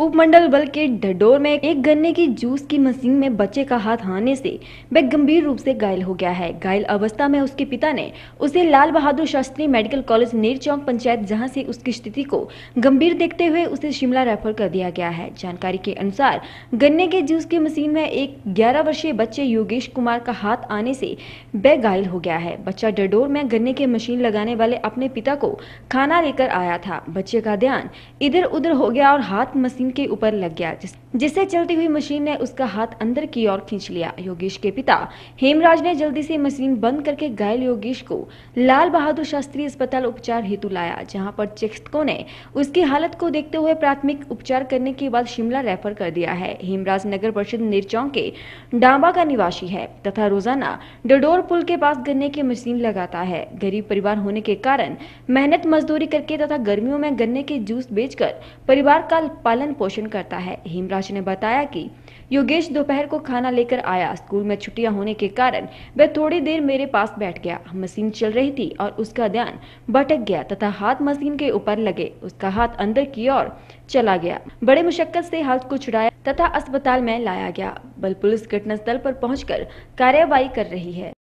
उपमंडल बल के ढडोर में एक गन्ने की जूस की मशीन में बच्चे का हाथ आने से वह गंभीर रूप से घायल हो गया है घायल अवस्था में उसके पिता ने उसे लाल बहादुर शास्त्री मेडिकल कॉलेज नीर चौक पंचायत जहां से उसकी स्थिति को गंभीर देखते हुए उसे शिमला रेफर कर दिया गया है जानकारी के अनुसार गन्ने के जूस की मशीन में एक ग्यारह वर्षीय बच्चे योगेश कुमार का हाथ आने से वह घायल हो गया है बच्चा डडोर में गन्ने की मशीन लगाने वाले अपने पिता को खाना लेकर आया था बच्चे का ध्यान इधर उधर हो गया और हाथ मशीन मशीन के ऊपर लग गया जिस, जिससे चलती हुई मशीन ने उसका हाथ अंदर की ओर खींच लिया योगेश के पिता हेमराज ने जल्दी से मशीन बंद करके घायल योगेश को लाल बहादुर शास्त्री अस्पताल उपचार हेतु लाया जहां पर चिकित्सकों ने उसकी हालत को देखते हुए प्राथमिक उपचार करने के बाद शिमला रेफर कर दिया है हेमराज नगर परिषद निरचौं के डांबा का निवासी है तथा रोजाना डडोर पुल के पास गन्ने की मशीन लगाता है गरीब परिवार होने के कारण मेहनत मजदूरी करके तथा गर्मियों में गन्ने के जूस बेचकर परिवार का पालन पोषण करता है हेमराज ने बताया कि योगेश दोपहर को खाना लेकर आया स्कूल में छुट्टियां होने के कारण वह थोड़ी देर मेरे पास बैठ गया मशीन चल रही थी और उसका ध्यान भटक गया तथा हाथ मशीन के ऊपर लगे उसका हाथ अंदर की ओर चला गया बड़े मुशक्कत से हाथ को छुड़ाया तथा अस्पताल में लाया गया बल पुलिस घटनास्थल पर पहुंचकर कार्यवाही कर रही है